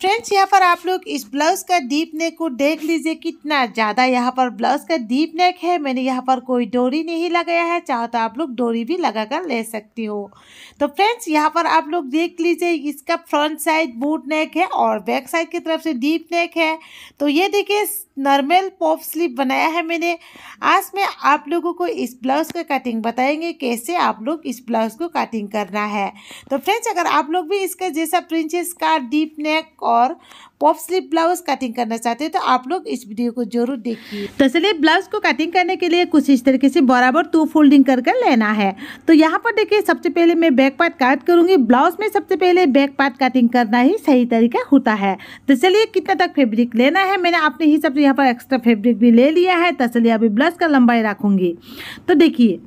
friends यहाँ पर आप लोग इस ब्लाउज का डीप नेक को देख लीजिए कितना ज़्यादा यहाँ पर ब्लाउज का डीप नेक है मैंने यहाँ पर कोई डोरी नहीं लगाया है चाहो तो आप लोग डोरी भी लगा कर ले सकती हो तो फ्रेंड्स यहाँ पर आप लोग देख लीजिए इसका फ्रंट साइड बूट नेक है और बैक साइड की तरफ से डीप नेक है तो ये देखिए नॉर्मल पॉप स्लीव बनाया है मैंने आज मैं आप लोगों को इस ब्लाउज़ का कटिंग बताएंगे कैसे आप लोग इस ब्लाउज़ को कटिंग करना है तो फ्रेंड्स अगर आप लोग भी इसका जैसा प्रिंसेस का डीप नेक और पॉप स्लीप ब्लाउज कटिंग करना चाहते हैं तो आप लोग इस वीडियो को जरूर देखिए तो चलिए ब्लाउज को कटिंग करने के लिए कुछ इस तरीके से बराबर टू फोल्डिंग कर कर लेना है तो यहाँ पर देखिए सबसे पहले मैं बैक पार्ट काट करूँगी ब्लाउज में सबसे पहले बैक पार्ट कटिंग करना ही सही तरीका होता है तो चलिए कितना तक फेब्रिक लेना है मैंने अपने हिसाब से यहाँ पर एक्स्ट्रा फेब्रिक भी ले लिया है तो चलिए अभी ब्लाउज का लंबाई रखूंगी तो देखिए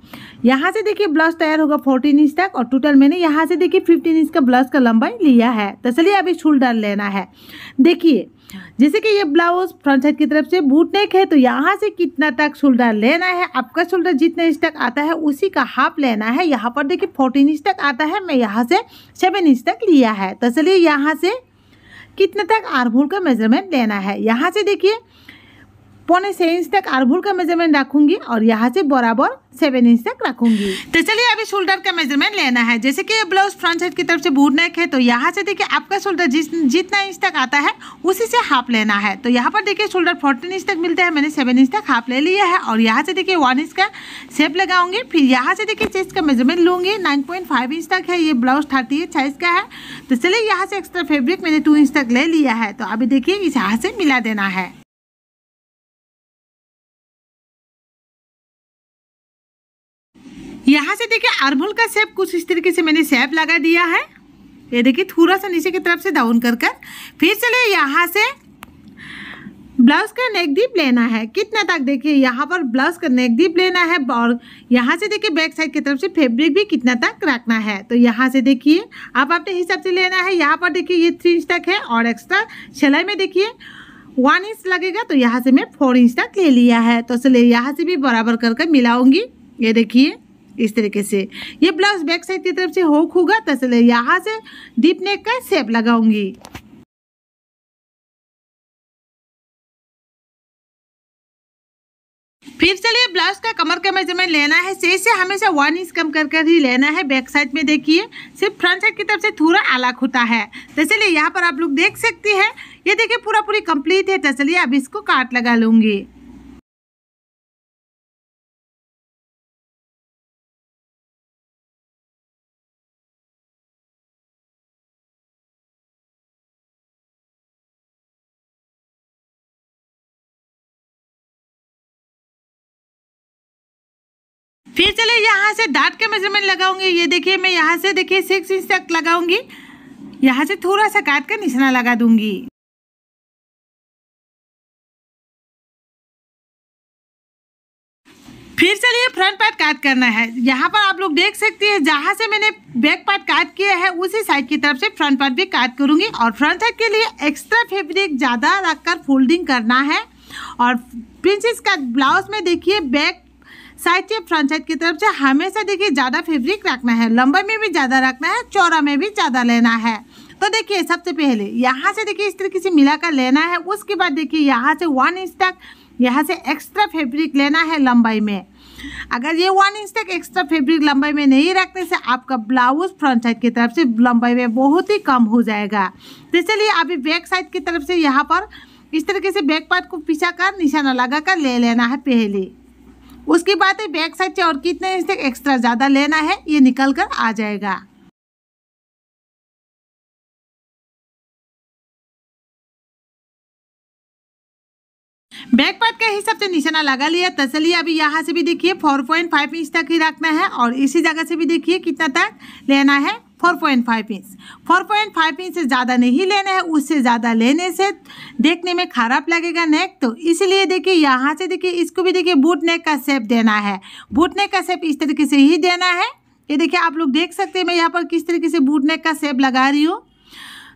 यहाँ से देखिए ब्लाउज तैयार होगा फोर्टीन इंच तक और टोटल मैंने यहाँ से देखिए फिफ्टीन इंच का ब्लाउज का लंबाई लिया है तो चलिए अभी शोल्डर लेना है देखिए जैसे कि ये ब्लाउज फ्रंट साइड की तरफ से बूट नेक है तो यहाँ से कितना तक शोल्डर लेना है आपका शोल्डर जितने इंच तक आता है उसी का हाफ लेना है यहाँ पर देखिए फोर्टीन इंच तक आता है मैं यहाँ से सेवन इंच तक लिया है तो चलिए यहाँ से कितने तक आरमूल का मेजरमेंट लेना है यहाँ से देखिए पौने छः इंच तक आरभूल का मेजरमेंट रखूंगी और यहाँ से बराबर सेवन इंच तक रखूंगी तो चलिए अभी शोल्डर का मेजरमेंट लेना है जैसे कि ब्लाउज फ्रंट साइड की तरफ से बूट नेक है तो यहाँ से देखिए आपका शोल्डर जिस जितना इंच तक आता है उसी से हाफ लेना है तो यहाँ पर देखिए शोल्डर फोर्टीन इंच तक मिलता है मैंने सेवन इंच तक हाफ ले लिया है और यहाँ से देखिए वन इंच का सेप लगाऊंगी फिर यहाँ से देखिए चेस्ट का मेजरमेंट लूँगी नाइन पॉइंट फाइव इंच तक है ये ब्लाउज थर्टी एट साइज का है तो चलिए यहाँ से एक्स्ट्रा फेब्रिक मैंने टू इंच तक ले लिया है तो अभी देखिए इस यहाँ से मिला देना है यहाँ से देखिए आर्मोल का सेप कुछ इस तरीके से मैंने सेप लगा दिया है ये देखिए थोड़ा सा नीचे की तरफ से डाउन कर कर फिर चलिए यहाँ से ब्लाउज का नेक डीप लेना है कितना तक देखिए यहाँ पर ब्लाउज का नेक डीप लेना है और यहाँ से देखिए बैक साइड की तरफ से फैब्रिक भी कितना तक रखना है तो यहाँ से देखिए आप अपने हिसाब से लेना है यहाँ पर देखिए ये थ्री इंच तक है और एक्स्ट्रा सिलाई में देखिए वन इंच लगेगा तो यहाँ से मैं फोर इंच तक ले लिया है तो चलिए यहाँ से भी बराबर करके मिलाऊंगी ये देखिए इस तरीके से ये ब्लाउज बैक साइड की तरफ से होक होगा तो चलिए यहाँ से डीप नेक का सेप लगाऊंगी फिर चलिए ब्लाउज का कमर का मेजरमेंट लेना है सही से हमेशा वन इंच कम कर कर ही लेना है बैक साइड में देखिए सिर्फ फ्रंट साइड की तरफ से थोड़ा अलग होता है तो चलिए यहाँ पर आप लोग देख सकती हैं ये देखिए पूरा पूरी कंप्लीट है तो चलिए अब इसको काट लगा लूँगी फिर चलिए यहाँ से दांत के मेजरमेंट लगाऊंगी ये देखिए मैं यहाँ से देखिए सिक्स इंच तक लगाऊंगी यहाँ से थोड़ा सा काट का निशाना लगा दूंगी फिर चलिए फ्रंट पार्ट काट करना है यहाँ पर आप लोग देख सकते हैं जहाँ से मैंने बैक पार्ट काट किया है उसी साइड की तरफ से फ्रंट पार्ट भी काट करूँगी और फ्रंट साइड के लिए एक्स्ट्रा फैब्रिक ज़्यादा रखकर फोल्डिंग करना है और प्रिंसेस का ब्लाउज में देखिए बैक साइड चेप फ्रंट की तरफ से हमेशा देखिए ज़्यादा फेब्रिक रखना है लंबा में भी ज़्यादा रखना है चौड़ा में भी ज़्यादा लेना है तो देखिए सबसे पहले यहाँ से देखिए इस तरीके से मिलाकर लेना है उसके बाद देखिए यहाँ से वन इंच तक यहाँ से एक्स्ट्रा फैब्रिक लेना है लंबाई में अगर ये वन इंच तक एक्स्ट्रा फैब्रिक लंबाई में नहीं रखने से आपका ब्लाउज फ्रंट साइड की तरफ से लंबाई में बहुत ही कम हो जाएगा तो इसलिए अभी बैक साइड की तरफ से यहाँ पर इस तरीके से बैक पार्ट को पिछा कर निशाना लगा कर ले लेना है पहले उसके बाद बैक साइड से और कितने इंच तक एक्स्ट्रा ज़्यादा लेना है ये निकल कर आ जाएगा बैक पार्ट के हिसाब से निशाना लगा लिया तसली अभी यहाँ से भी देखिए 4.5 इंच तक ही रखना है और इसी जगह से भी देखिए कितना तक लेना है four point five inch four point five inch से ज़्यादा नहीं लेना है उससे ज़्यादा लेने से देखने में ख़राब लगेगा नेक तो इसलिए देखिए यहाँ से देखिए इसको भी देखिए बूट नेक का सेप देना है बूट नेक का सेप इस तरीके से ही देना है ये देखिए आप लोग देख सकते हैं मैं यहाँ पर किस तरीके से बूट नेक का सेप लगा रही हूँ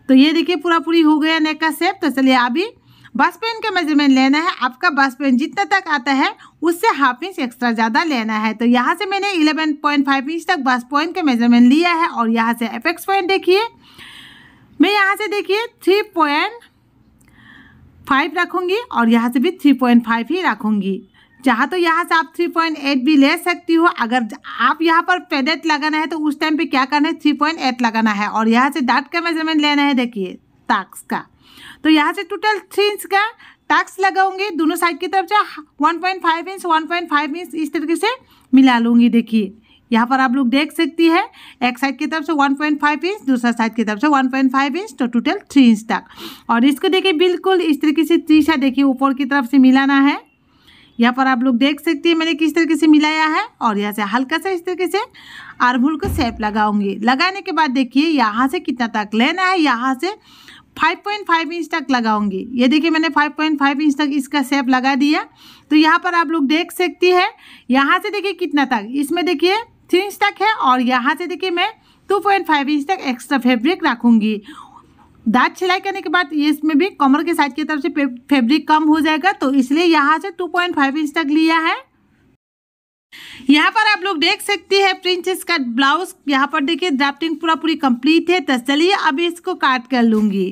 तो ये देखिए पूरा पूरी हो गया नेक का सेप तो चलिए अभी बस पेन का मेजरमेंट लेना है आपका बस पेन जितना तक आता है उससे हाफ इंच एक्स्ट्रा ज़्यादा लेना है तो यहाँ से मैंने 11.5 इंच तक बस पॉइंट का मेजरमेंट लिया है और यहाँ से एफेक्स पॉइंट देखिए मैं यहाँ से देखिए थ्री पॉइंट फाइव रखूँगी और यहाँ से भी थ्री पॉइंट फाइव ही रखूँगी जहाँ तो यहाँ से आप थ्री पॉइंट एट भी ले सकती हो अगर आप यहाँ पर पेडेट लगाना है तो उस टाइम पे क्या करना है थ्री पॉइंट एट लगाना है और यहाँ से डाट का मेजरमेंट लेना है देखिए टाक्स का तो यहाँ से टोटल थ्री इंच का टैक्स लगाऊंगी दोनों साइड की तरफ से one point five inch one point five inch इस तरीके से मिला लूँगी देखिए यहाँ पर आप लोग देख सकती है एक साइड की तरफ से 1.5 इंच दूसरा साइड की तरफ से 1.5 इंच तो टोटल थ्री इंच तक और इसको देखिए बिल्कुल इस तरीके से तीसरा देखिए ऊपर की तरफ से मिलाना है यहाँ पर आप लोग देख सकती है मैंने किस तरीके से मिलाया है और यहाँ से हल्का सा इस तरीके से आरभुल को सेप लगाऊंगी लगाने के बाद देखिए यहाँ से कितना तक लेना है यहाँ से 5.5 इंच तक लगाऊंगी ये देखिए मैंने 5.5 इंच तक इसका सेप लगा दिया तो यहाँ पर आप लोग देख सकती है यहाँ से देखिए कितना तक इसमें देखिए थ्री इंच तक है और यहाँ से देखिए मैं 2.5 इंच तक एक्स्ट्रा फैब्रिक रखूँगी दाँत सिलाई करने के बाद ये इसमें भी कमर के साइड की तरफ से फेब्रिक कम हो जाएगा तो इसलिए यहाँ से फाइव इंच तक लिया है यहाँ पर आप लोग देख सकते हैं प्रिंसेस का ब्लाउज यहाँ पर देखिए ड्राफ्टिंग पूरा पूरी कंप्लीट है तो चलिए अभी इसको काट कर लूंगी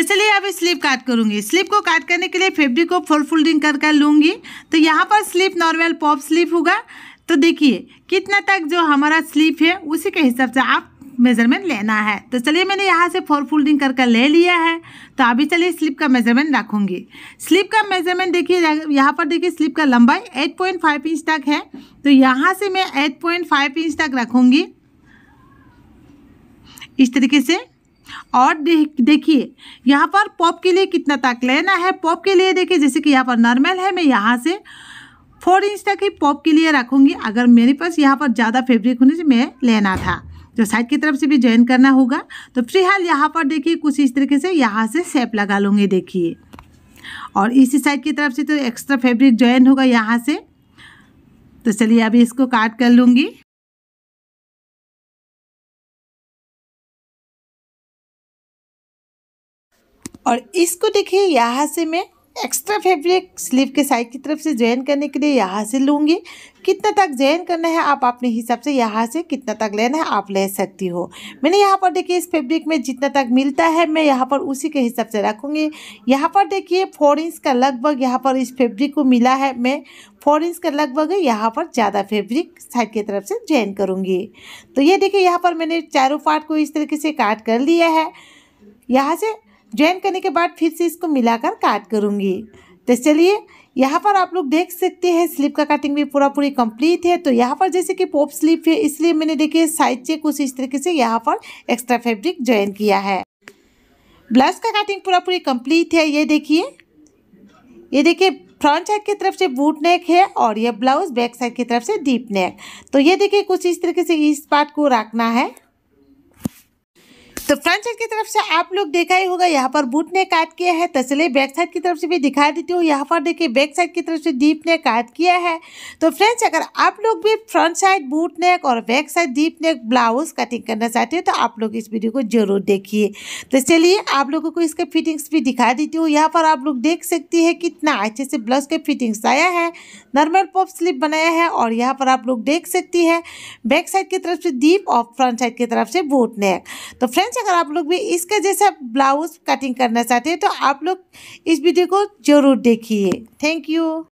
तो चलिए अब स्लीप काट करूँगी स्लीप को काट करने के लिए फेब्रिक को फोल्ड फोल्डिंग कर कर लूँगी तो यहाँ पर स्लीप नॉर्मल पॉप स्लीप होगा तो देखिए कितना तक जो हमारा स्लीप है उसी के हिसाब से आप मेजरमेंट लेना है तो चलिए मैंने यहाँ से फोर फोल्डिंग कर कर ले लिया है तो अभी चलिए स्लिप का मेजरमेंट रखूँगी स्लिप का मेजरमेंट देखिए यहाँ पर देखिए स्लिप का लंबाई 8.5 इंच तक है तो यहाँ से मैं 8.5 इंच तक रखूँगी इस तरीके से और देखिए यहाँ पर पॉप के लिए कितना तक लेना है पॉप के लिए देखिए जैसे कि यहाँ पर नॉर्मल है मैं यहाँ से फोर इंच तक ही पॉप के लिए रखूँगी अगर मेरे पास यहाँ पर ज़्यादा फेब्रिक होने से मैं लेना था जो तो साइड की तरफ से भी ज्वाइन करना होगा तो फिलहाल यहाँ पर देखिए कुछ इस तरीके से यहाँ से सेप लगा लूँगी देखिए और इसी साइड की तरफ से तो एक्स्ट्रा फेब्रिक ज्वाइन होगा यहाँ से तो चलिए अभी इसको काट कर लूँगी और इसको देखिए यहाँ से मैं एक्स्ट्रा फैब्रिक स्लीव के साइड की तरफ से जॉइन करने के लिए यहाँ से लूँगी कितना तक जॉइन करना है आप अपने हिसाब से यहाँ से कितना तक लेना है आप ले सकती हो मैंने यहाँ पर देखिए इस फैब्रिक में जितना तक मिलता है मैं यहाँ पर उसी के हिसाब से रखूँगी यहाँ पर देखिए फोर इंच का लगभग यहाँ पर इस फेब्रिक को मिला है मैं फोर इंच का लगभग यहाँ पर ज़्यादा फेब्रिक साइड की तरफ से जॉइन करूँगी तो ये देखिए यहाँ पर मैंने चारों पार्ट को इस तरीके से काट कर लिया है यहाँ से ज्वाइन करने के बाद फिर से इसको मिलाकर काट करूँगी तो चलिए यहाँ पर आप लोग देख सकते हैं स्लीप का कटिंग भी पूरा पूरी कंप्लीट है तो यहाँ पर जैसे कि पॉप स्लीप है इसलिए मैंने देखिए साइज से कुछ इस तरीके से यहाँ पर एक्स्ट्रा फैब्रिक ज्वाइन किया है ब्लाउज का कटिंग पूरा पूरी कंप्लीट है ये देखिए ये देखिए फ्रंट साइड की तरफ से बूट नेक है और ये ब्लाउज बैक साइड की तरफ से डीप नेक तो ये देखिए कुछ इस तरीके से इस पार्ट को रखना है तो फ्रंट साइड की तरफ से आप लोग देखा ही होगा यहाँ पर बूट ने काट किया है तो चलिए बैक साइड की तरफ से भी दिखा देती हूँ यहाँ पर देखिए बैक साइड की तरफ से डीप ने काट किया है तो फ्रेंड्स अगर आप लोग भी फ्रंट साइड बूट नेक और back side deep neck blouse cutting करना चाहते हो तो आप लोग इस वीडियो को जरूर देखिए तो चलिए आप लोगों को इसके फिटिंग्स भी दिखा देती हूँ यहाँ पर आप लोग देख सकती है कितना अच्छे से ब्लाउज के फिटिंग्स आया है नॉर्मल पॉप स्लिप बनाया है और यहाँ पर आप लोग देख सकती है बैक साइड की तरफ से डीप और फ्रंट साइड की तरफ से बूट नेक तो फ्रेंड्स अगर आप लोग भी इसका जैसा ब्लाउज कटिंग करना चाहते हैं तो आप लोग इस वीडियो को ज़रूर देखिए थैंक यू